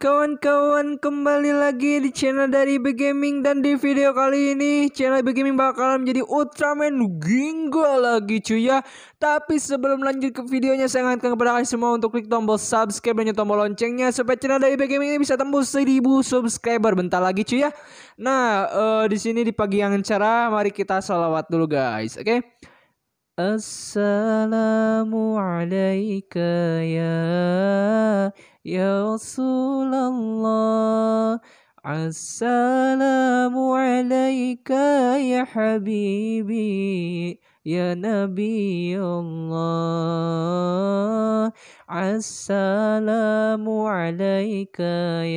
kawan-kawan kembali lagi di channel dari Begaming dan di video kali ini channel Begaming bakalan menjadi Ultraman Gingo lagi cuy ya tapi sebelum lanjut ke videonya saya ingatkan kepada kalian semua untuk klik tombol subscribe dan tombol loncengnya supaya channel dari Begaming ini bisa tembus 1000 subscriber bentar lagi cuy ya nah uh, di sini di pagi yang cerah mari kita salawat dulu guys oke okay? السلام عليك يا يا رسول الله السلام عليك يا حبيبي يا نبي الله السلام عليك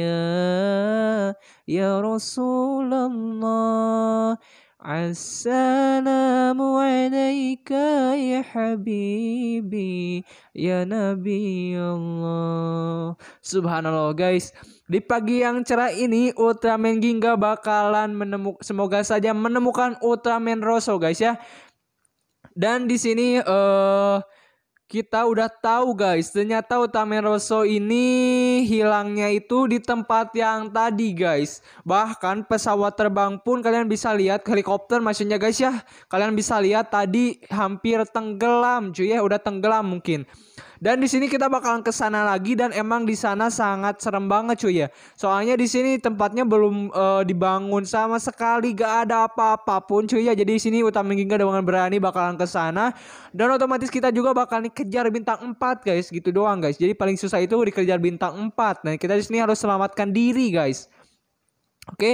يا يا رسول الله Assalamu alayka ya habibi ya nabi Allah. Subhanallah guys, di pagi yang cerah ini Ultraman Ginga bakalan menemukan semoga saja menemukan Ultraman Rosso guys ya. Dan di sini eh uh, kita udah tahu guys, ternyata Rosso ini hilangnya itu di tempat yang tadi guys. Bahkan pesawat terbang pun kalian bisa lihat helikopter maksudnya guys ya. Kalian bisa lihat tadi hampir tenggelam cuy ya, udah tenggelam mungkin. Dan di sini kita bakalan ke sana lagi dan emang di sana sangat serem banget cuy ya. Soalnya di sini tempatnya belum uh, dibangun sama sekali, gak ada apa-apapun cuy ya. Jadi di sini utama Gingga dengan berani bakalan ke sana dan otomatis kita juga bakal kejar bintang 4 guys, gitu doang guys. Jadi paling susah itu dikejar bintang 4. Nah, kita di sini harus selamatkan diri guys. Oke. Okay?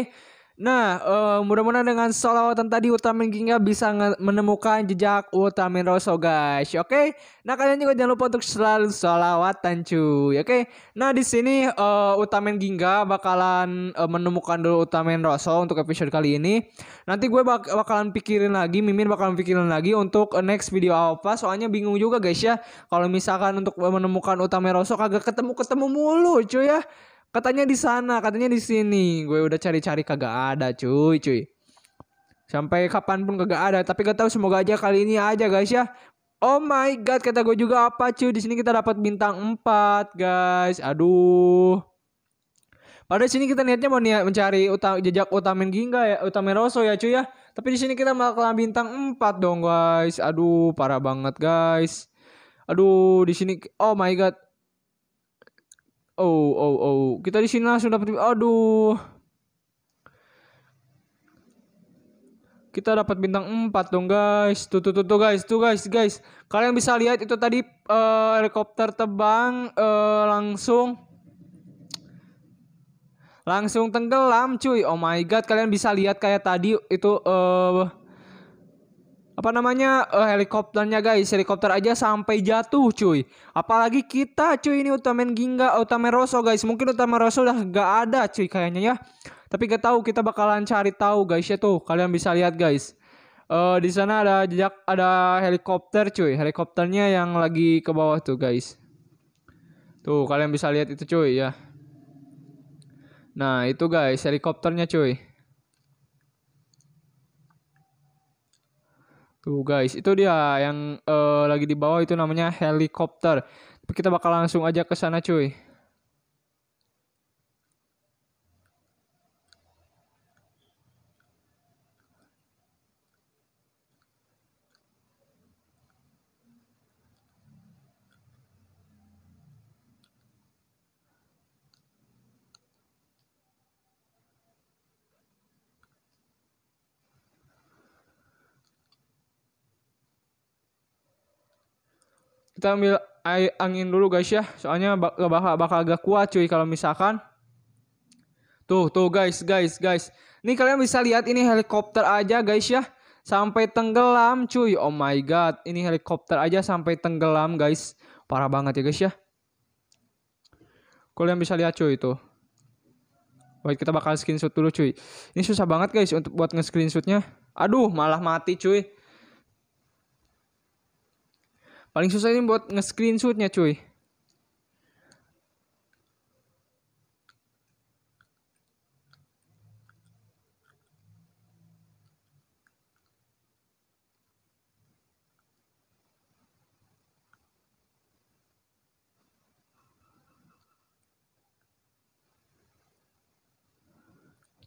Nah, uh, mudah-mudahan dengan solawatan tadi Utamin Ginga bisa menemukan jejak Utamin Rosso guys. Oke. Okay? Nah, kalian juga jangan lupa untuk selalu solawatan cuy. Oke. Okay? Nah, di sini uh, Utamin Ginga bakalan uh, menemukan dulu Utamin Rosso untuk episode kali ini. Nanti gue bak bakalan pikirin lagi, Mimin bakalan pikirin lagi untuk next video apa. Soalnya bingung juga guys ya. Kalau misalkan untuk menemukan Utamin Rosso kagak ketemu-ketemu mulu cuy ya. Katanya di sana, katanya di sini. Gue udah cari-cari kagak ada, cuy, cuy. Sampai kapan pun kagak ada, tapi gak tahu semoga aja kali ini aja guys ya. Oh my god, kata gue juga apa cuy, di sini kita dapat bintang 4, guys. Aduh. Pada sini kita niatnya mau niat mencari utam, jejak Utamen Gingga ya, Utamen Rosso ya cuy ya. Tapi di sini kita malah kalah bintang 4 dong guys. Aduh, parah banget guys. Aduh, di sini oh my god. Oh, oh, oh. Kita di sini langsung dapat aduh. Kita dapat bintang 4 dong, guys. Tuh, tuh, tuh, tuh, guys. Tuh, guys, guys. Kalian bisa lihat itu tadi uh, helikopter terbang uh, langsung langsung tenggelam, cuy. Oh my god, kalian bisa lihat kayak tadi itu uh, apa namanya uh, helikopternya guys helikopter aja sampai jatuh cuy apalagi kita cuy ini Utamen Gingga Utamen Rosso guys mungkin Utamen Rosso udah gak ada cuy kayaknya ya tapi gak tahu kita bakalan cari tahu guys ya tuh kalian bisa lihat guys uh, di sana ada jejak ada helikopter cuy helikopternya yang lagi ke bawah tuh guys tuh kalian bisa lihat itu cuy ya nah itu guys helikopternya cuy Tuh guys, itu dia yang uh, lagi di bawah itu namanya helikopter. Kita bakal langsung aja ke sana cuy. kita ambil angin dulu guys ya soalnya bakal bakal agak kuat cuy kalau misalkan tuh tuh guys guys guys ini kalian bisa lihat ini helikopter aja guys ya sampai tenggelam cuy oh my god ini helikopter aja sampai tenggelam guys parah banget ya guys ya kalian bisa lihat cuy itu Baik kita bakal screenshot dulu cuy. Ini susah banget guys untuk buat nge-screenshotnya. Aduh malah mati cuy. Paling susah ini buat nge-screenshotnya cuy.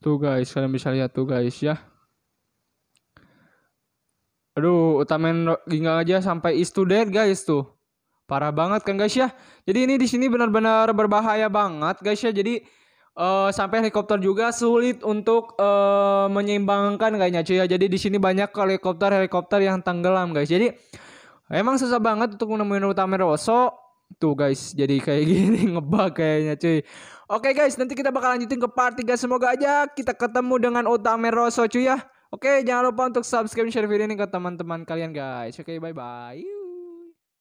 Tuh guys, kalian bisa lihat tuh guys ya. Aduh, utamain Gingal aja sampai is to dead guys tuh. Parah banget kan guys ya. Jadi ini di sini benar-benar berbahaya banget guys ya. Jadi uh, sampai helikopter juga sulit untuk uh, menyeimbangkan kayaknya cuy ya. Jadi di sini banyak helikopter-helikopter yang tenggelam guys. Jadi emang susah banget untuk menemuin Utamain Rosso. Tuh guys, jadi kayak gini ngebak kayaknya cuy. Oke okay guys, nanti kita bakal lanjutin ke part 3. Semoga aja kita ketemu dengan Utamain Rosso cuy ya. Oke, jangan lupa untuk subscribe share video ini ke teman-teman kalian guys. Oke, bye-bye.